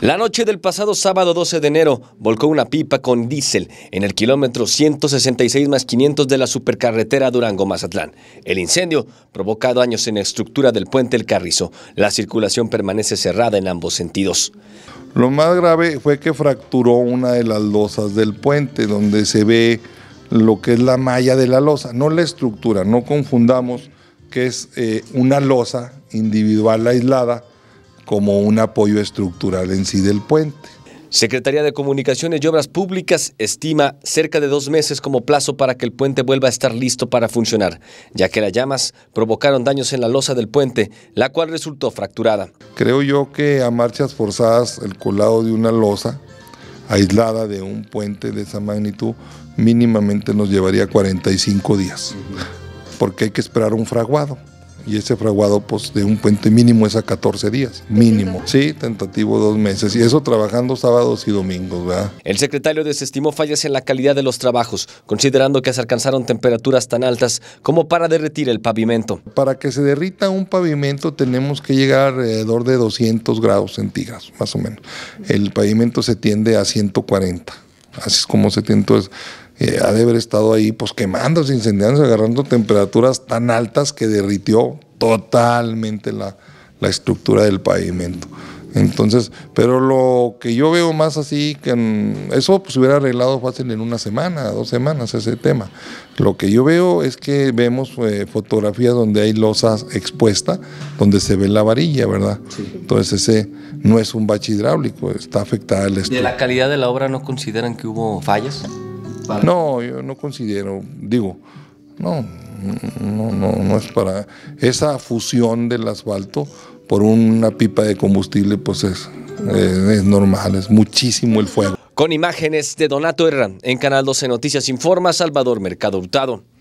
La noche del pasado sábado 12 de enero volcó una pipa con diésel en el kilómetro 166 más 500 de la supercarretera Durango-Mazatlán. El incendio provocó daños en la estructura del puente El Carrizo. La circulación permanece cerrada en ambos sentidos. Lo más grave fue que fracturó una de las losas del puente, donde se ve lo que es la malla de la losa, no la estructura, no confundamos que es eh, una losa individual aislada, como un apoyo estructural en sí del puente. Secretaría de Comunicaciones y Obras Públicas estima cerca de dos meses como plazo para que el puente vuelva a estar listo para funcionar, ya que las llamas provocaron daños en la losa del puente, la cual resultó fracturada. Creo yo que a marchas forzadas el colado de una losa aislada de un puente de esa magnitud mínimamente nos llevaría 45 días, porque hay que esperar un fraguado y ese fraguado pues de un puente mínimo es a 14 días, mínimo. Sí, tentativo dos meses y eso trabajando sábados y domingos, ¿verdad? El secretario desestimó fallas en la calidad de los trabajos, considerando que se alcanzaron temperaturas tan altas como para derretir el pavimento. Para que se derrita un pavimento tenemos que llegar alrededor de 200 grados centígrados, más o menos. El pavimento se tiende a 140, así es como se tiende. a eh, ha de haber estado ahí pues quemándose, incendiándose, agarrando temperaturas tan altas que derritió totalmente la, estructura del pavimento. Entonces, pero lo que yo veo más así, que eso pues, se hubiera arreglado fácil en una semana, dos semanas ese tema. Lo que yo veo es que vemos eh, fotografías donde hay losas expuestas, donde se ve la varilla, ¿verdad? Entonces ese no es un bache hidráulico, está afectada el ¿De la calidad de la obra no consideran que hubo fallas? No, yo no considero, digo, no, no, no, es para... Esa fusión del asfalto por una pipa de combustible, pues es, eh, normal, es muchísimo el fuego. Con imágenes de Donato Herrán, en Canal 12 Noticias Informa, Salvador Mercado Hurtado.